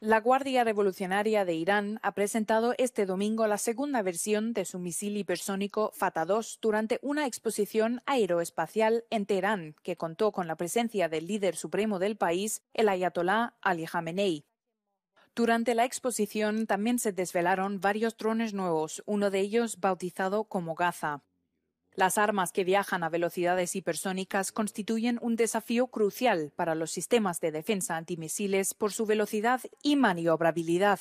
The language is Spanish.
La Guardia Revolucionaria de Irán ha presentado este domingo la segunda versión de su misil hipersónico Fata-2 durante una exposición aeroespacial en Teherán, que contó con la presencia del líder supremo del país, el ayatolá Ali Khamenei. Durante la exposición también se desvelaron varios drones nuevos, uno de ellos bautizado como Gaza. Las armas que viajan a velocidades hipersónicas constituyen un desafío crucial para los sistemas de defensa antimisiles por su velocidad y maniobrabilidad.